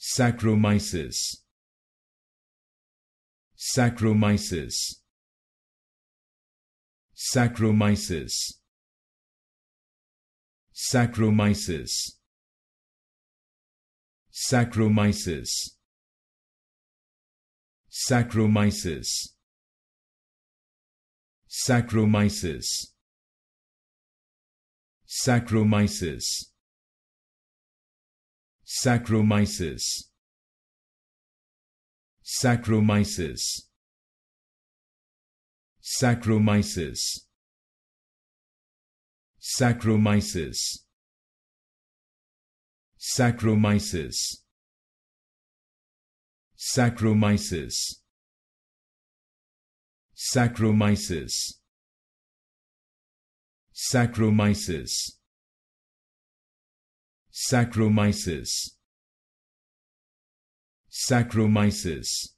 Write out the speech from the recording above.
Saccharomyces. Saccharomyces. Saccharomyces. Saccharomyces. Saccharomyces. Saccharomyces. Saccharomyces. Saccharomyces. Sacromyces. Sacromyces. Sacromyces. Sacromyces. Sacromyces. Sacromyces. Sacromyces. Sacromyces. Saccharomyces. Saccharomyces.